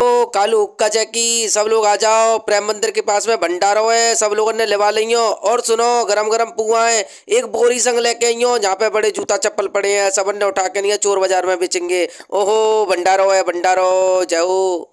तो कालू हुक्का चेकी सब लोग आ जाओ प्रेम मंदिर के पास में भंडारो है सब लोगों ने लिवा हो और सुनो गरम गरम पुआ है एक बोरी संग लेके आई हो जहाँ पे बड़े जूता चप्पल पड़े हैं सबन ने उठा के नहीं चोर बाजार में बेचेंगे ओहो भंडारो है भंडारो जय हो